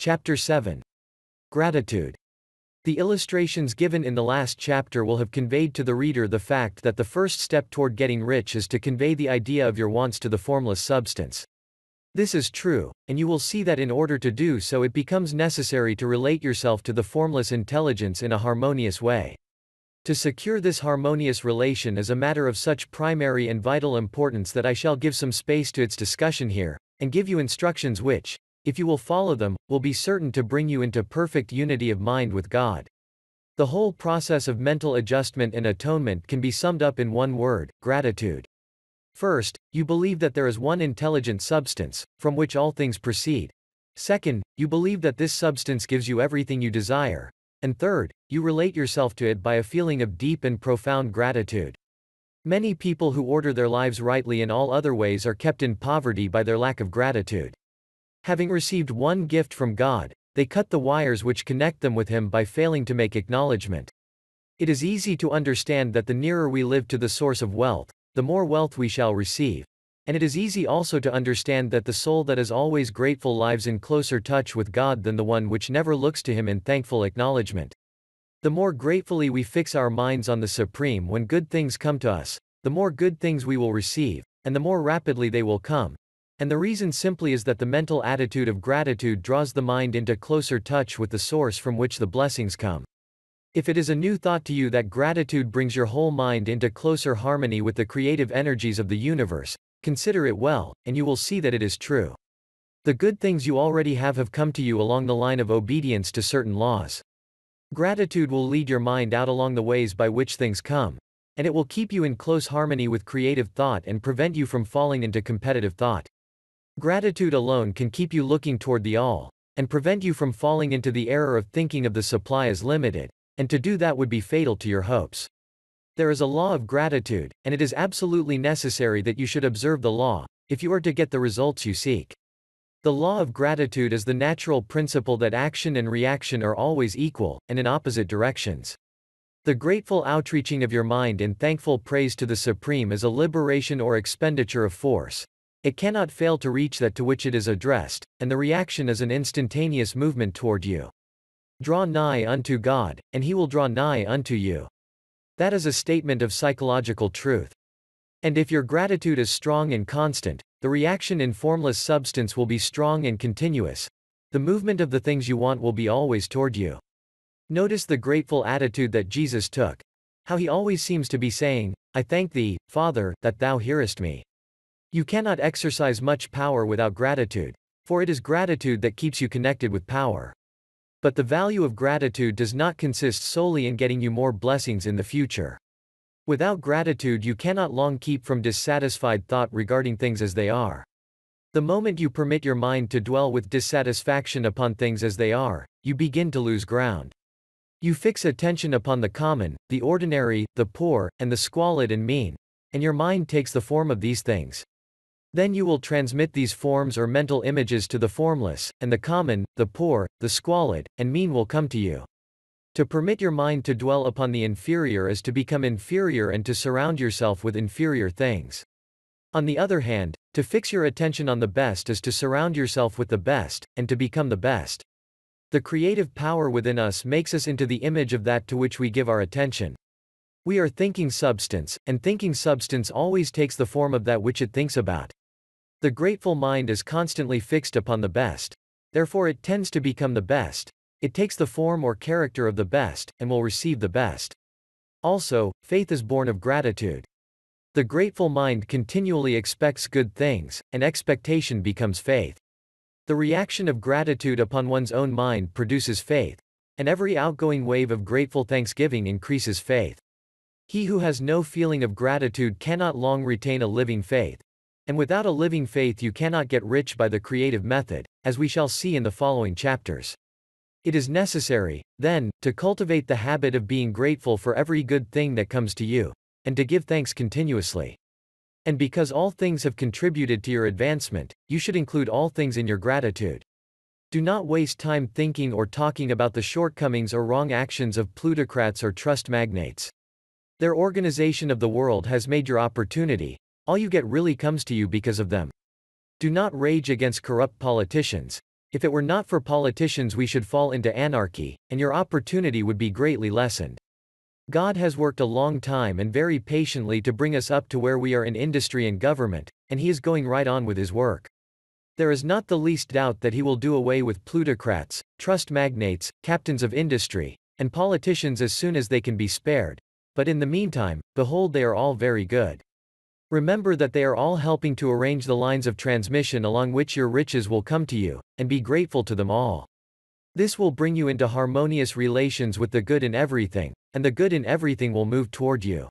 Chapter 7. Gratitude. The illustrations given in the last chapter will have conveyed to the reader the fact that the first step toward getting rich is to convey the idea of your wants to the formless substance. This is true, and you will see that in order to do so it becomes necessary to relate yourself to the formless intelligence in a harmonious way. To secure this harmonious relation is a matter of such primary and vital importance that I shall give some space to its discussion here, and give you instructions which, if you will follow them, will be certain to bring you into perfect unity of mind with God. The whole process of mental adjustment and atonement can be summed up in one word gratitude. First, you believe that there is one intelligent substance, from which all things proceed. Second, you believe that this substance gives you everything you desire. And third, you relate yourself to it by a feeling of deep and profound gratitude. Many people who order their lives rightly in all other ways are kept in poverty by their lack of gratitude. Having received one gift from God, they cut the wires which connect them with Him by failing to make acknowledgement. It is easy to understand that the nearer we live to the source of wealth, the more wealth we shall receive. And it is easy also to understand that the soul that is always grateful lives in closer touch with God than the one which never looks to Him in thankful acknowledgement. The more gratefully we fix our minds on the Supreme when good things come to us, the more good things we will receive, and the more rapidly they will come, and the reason simply is that the mental attitude of gratitude draws the mind into closer touch with the source from which the blessings come. If it is a new thought to you that gratitude brings your whole mind into closer harmony with the creative energies of the universe, consider it well, and you will see that it is true. The good things you already have have come to you along the line of obedience to certain laws. Gratitude will lead your mind out along the ways by which things come, and it will keep you in close harmony with creative thought and prevent you from falling into competitive thought. Gratitude alone can keep you looking toward the all, and prevent you from falling into the error of thinking of the supply as limited, and to do that would be fatal to your hopes. There is a law of gratitude, and it is absolutely necessary that you should observe the law, if you are to get the results you seek. The law of gratitude is the natural principle that action and reaction are always equal, and in opposite directions. The grateful outreaching of your mind in thankful praise to the Supreme is a liberation or expenditure of force, it cannot fail to reach that to which it is addressed, and the reaction is an instantaneous movement toward you. Draw nigh unto God, and he will draw nigh unto you. That is a statement of psychological truth. And if your gratitude is strong and constant, the reaction in formless substance will be strong and continuous. The movement of the things you want will be always toward you. Notice the grateful attitude that Jesus took. How he always seems to be saying, I thank thee, Father, that thou hearest me. You cannot exercise much power without gratitude, for it is gratitude that keeps you connected with power. But the value of gratitude does not consist solely in getting you more blessings in the future. Without gratitude, you cannot long keep from dissatisfied thought regarding things as they are. The moment you permit your mind to dwell with dissatisfaction upon things as they are, you begin to lose ground. You fix attention upon the common, the ordinary, the poor, and the squalid and mean, and your mind takes the form of these things. Then you will transmit these forms or mental images to the formless, and the common, the poor, the squalid, and mean will come to you. To permit your mind to dwell upon the inferior is to become inferior and to surround yourself with inferior things. On the other hand, to fix your attention on the best is to surround yourself with the best, and to become the best. The creative power within us makes us into the image of that to which we give our attention. We are thinking substance, and thinking substance always takes the form of that which it thinks about. The grateful mind is constantly fixed upon the best. Therefore it tends to become the best. It takes the form or character of the best, and will receive the best. Also, faith is born of gratitude. The grateful mind continually expects good things, and expectation becomes faith. The reaction of gratitude upon one's own mind produces faith, and every outgoing wave of grateful thanksgiving increases faith. He who has no feeling of gratitude cannot long retain a living faith. And without a living faith you cannot get rich by the creative method, as we shall see in the following chapters. It is necessary, then, to cultivate the habit of being grateful for every good thing that comes to you, and to give thanks continuously. And because all things have contributed to your advancement, you should include all things in your gratitude. Do not waste time thinking or talking about the shortcomings or wrong actions of plutocrats or trust magnates. Their organization of the world has made your opportunity, all you get really comes to you because of them. Do not rage against corrupt politicians. If it were not for politicians, we should fall into anarchy, and your opportunity would be greatly lessened. God has worked a long time and very patiently to bring us up to where we are in industry and government, and He is going right on with His work. There is not the least doubt that He will do away with plutocrats, trust magnates, captains of industry, and politicians as soon as they can be spared, but in the meantime, behold, they are all very good. Remember that they are all helping to arrange the lines of transmission along which your riches will come to you, and be grateful to them all. This will bring you into harmonious relations with the good in everything, and the good in everything will move toward you.